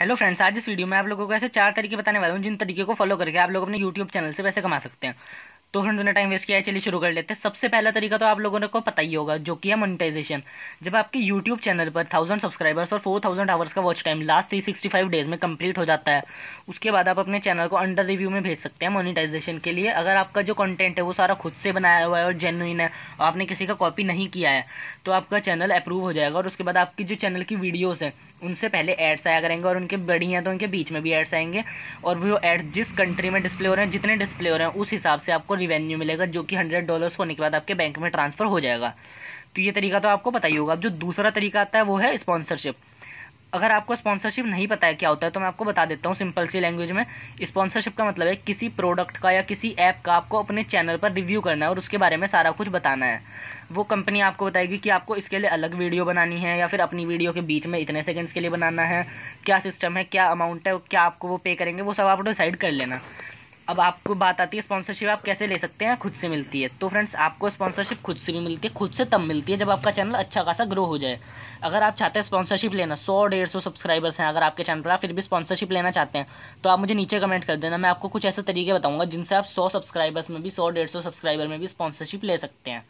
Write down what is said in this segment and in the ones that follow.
hello friends आज इस video में आप लोगों को ऐसे चार तरीके बताने वाला हूँ जिन तरीके को फॉलो करके आप लोग अपने यूट्यूब चैनल से पैसे कमा सकते हैं तो फ्रेंड बिना टाइम वेस्ट किया है चलिए शुरू कर लेते हैं सबसे पहला तरीका तो आप लोगों ने को पता ही होगा जो कि है मोनिटाइजेशन जब आपके यूट्यूब चैनल पर थाउजेंड सब्सक्राइबर्स और फोर थाउजेंड आवर्स का watch time last three sixty five days में कंप्लीट हो जाता है उसके बाद आप अपने चैनल को अंडर रिव्यू में भेज सकते हैं मोनिटाइजेशन के लिए अगर आपका जो कॉन्टेंट है वो सारा खुद से बनाया हुआ है और जेनुइन है और आपने किसी का कॉपी नहीं किया है तो आपका चैनल अप्रूव हो जाएगा और उसके बाद आपकी जो चैनल की वीडियोज़ हैं उनसे पहले एड्स आया करेंगे और उनके बड़ी हैं तो उनके बीच में भी एड्स आएंगे और वो एड जिस कंट्री में डिस्प्ले हो रहे हैं जितने डिस्प्ले हो रहे हैं उस हिसाब से आपको रिवेन्यू मिलेगा जो कि हंड्रेड डॉलर्स होने के बाद आपके बैंक में ट्रांसफ़र हो जाएगा तो ये तरीका तो आपको पता ही होगा अब जो दूसरा तरीका आता है वो है स्पॉन्सरशिप अगर आपको स्पॉन्सरशिप नहीं पता है क्या होता है तो मैं आपको बता देता हूँ सिंपल सी लैंग्वेज में स्पॉन्सरशिप का मतलब है किसी प्रोडक्ट का या किसी ऐप का आपको अपने चैनल पर रिव्यू करना है और उसके बारे में सारा कुछ बताना है वो कंपनी आपको बताएगी कि आपको इसके लिए अलग वीडियो बनानी है या फिर अपनी वीडियो के बीच में इतने सेकेंड्स के लिए बनाना है क्या सिस्टम है क्या अमाउंट है क्या आपको वो पे करेंगे वो सब आप डिसाइड कर लेना अब आपको बात आती है स्पॉन्सरशिप आप कैसे ले सकते हैं खुद से मिलती है तो फ्रेंड्स आपको स्पॉन्सरशिप खुद से भी मिलती है खुद से तब मिलती है जब आपका चैनल अच्छा खासा ग्रो हो जाए अगर आप चाहते हैं स्पॉन्सरशिप लेना सौ डेढ़ सौ सब्सक्राइबर्स हैं अगर आपके चैनल पर आप फिर भी स्पॉन्सरशिप लेना चाहते हैं तो आप मुझे नीचे कमेंट कर देना मैं आपको कुछ ऐसे तरीके बताऊँगा जिनसे आप सौ सब्सक्राइबर्स में भी सौ डेढ़ सौ सब्सक्राइबर में भी स्पॉन्सरशिप ले सकते हैं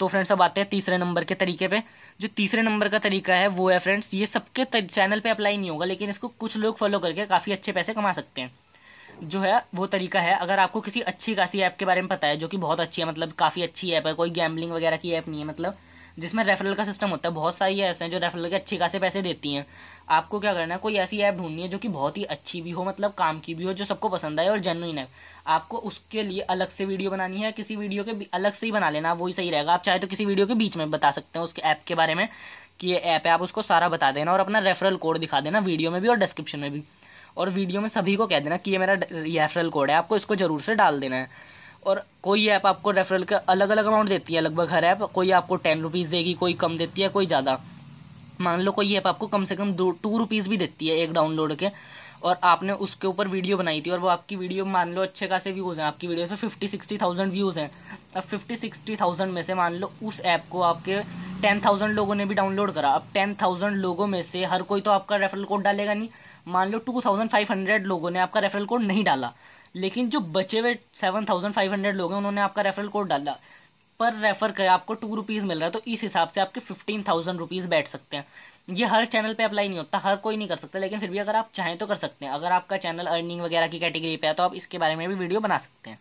तो फ्रेंड्स अब आते हैं तीसरे नंबर के तरीके पे जो तीसरे नंबर का तरीका है वो है फ्रेंड्स ये सबके चैनल पे अप्लाई नहीं होगा लेकिन इसको कुछ लोग फॉलो करके काफ़ी अच्छे पैसे कमा सकते हैं जो है वो तरीका है अगर आपको किसी अच्छी खासी ऐप के बारे में पता है जो कि बहुत अच्छी है मतलब काफ़ी अच्छी ऐप है कोई गैम्बलिंग वगैरह की ऐप नहीं है मतलब जिसमें रेफरल का सिस्टम होता है बहुत सारी ऐप्स हैं जो रेफरल के अच्छे खासे पैसे देती हैं आपको क्या करना है कोई ऐसी ऐप ढूंढनी है जो कि बहुत ही अच्छी भी हो मतलब काम की भी हो जो सबको पसंद आए और जेनुइन ऐप आपको उसके लिए अलग से वीडियो बनानी है किसी वीडियो के अलग से ही बना लेना वही सही रहेगा आप चाहे तो किसी वीडियो के बीच में बता सकते हैं उसके ऐप के बारे में कि ये ऐप है आप उसको सारा बता देना और अपना रेफरल कोड दिखा देना वीडियो में भी और डिस्क्रिप्शन में भी और वीडियो में सभी को कह देना कि ये मेरा रेफरल कोड है आपको इसको ज़रूर से डाल देना है और कोई ऐप आपको रेफरल का अलग अलग अमाउंट देती है लगभग हर ऐप कोई आपको टेन रुपीज़ देगी कोई कम देती है कोई ज़्यादा मान लो कोई ऐप आपको कम से कम दो टू रुपीज़ भी देती है एक डाउनलोड के और आपने उसके ऊपर वीडियो बनाई थी और वो आपकी वीडियो मान लो अच्छे खासे व्यूज़ हैं आपकी वीडियो पर फिफ्टी सिक्सटी थाउजेंड व्यूज़ हैं अब फिफ्टी सिक्सटी थाउजेंड में से मान लो उस ऐप को आपके टेन थाउजेंड लोगों ने भी डाउनलोड करा अब टेन थाउजेंड लोगों में से हर कोई तो आपका रेफरल कोड डालेगा नहीं मान लो टू थाउजेंड फाइव हंड्रेड लोगों ने आपका रेफरल कोड नहीं डाला लेकिन जो बचे हुए सेवन थाउजेंड फाइव हंड्रेड लोग हैं उन्होंने आपका रेफरल कोड डाला पर रेफर कर आपको टू रुपीज़ मिल रहा है तो इस हिसाब से आपके फिफ्टीन थाउजेंड रुपीज़ बैठ सकते हैं ये हर चैनल पे अप्लाई नहीं होता हर कोई नहीं कर सकता लेकिन फिर भी अगर आप चाहें तो कर सकते हैं अगर आपका चैनल अर्निंग वगैरह की कैटेगरी पे है तो आप इसके बारे में भी वीडियो बना सकते हैं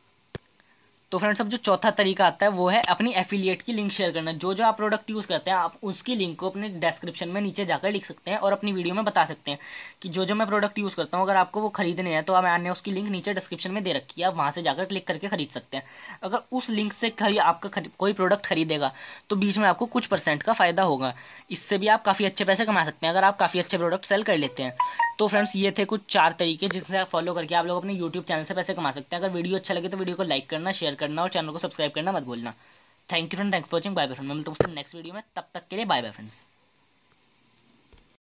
तो फ्रेंड्स अब जो चौथा तरीका आता है वो है अपनी एफिलिएट की लिंक शेयर करना जो जो आप प्रोडक्ट यूज़ करते हैं आप उसकी लिंक को अपने डिस्क्रिप्शन में नीचे जाकर लिख सकते हैं और अपनी वीडियो में बता सकते हैं कि जो जो मैं प्रोडक्ट यूज़ करता हूँ अगर आपको वो खरीदने हैं तो मैंने उसकी लिंक नीचे डिस्क्रिप्शन में दे रखी है आप वहाँ से जाकर क्लिक करके खरीद सकते हैं अगर उस लिंक से खरी, आपका कोई प्रोडक्ट खरीदेगा तो बीच में आपको कुछ परसेंट का फ़ायदा होगा इससे भी आप काफ़ी अच्छे पैसे कमा सकते हैं अगर आप काफ़ी अच्छे प्रोडक्ट सेल कर लेते हैं तो फ्रेंड्स ये थे कुछ चार तरीके जिससे आप फॉलो करके आप लोग अपने यूट्यूब चैनल से पैसे कमा सकते हैं अगर वीडियो अच्छा लगे तो वीडियो को लाइक करना शेयर करना और चैनल को सब्सक्राइब करना मत भूलना thank you friend thanks for watching bye bye friend मिलते हैं नेक्स्ट वीडियो में तब तक के लिए बाय बाय फ्रेंड्स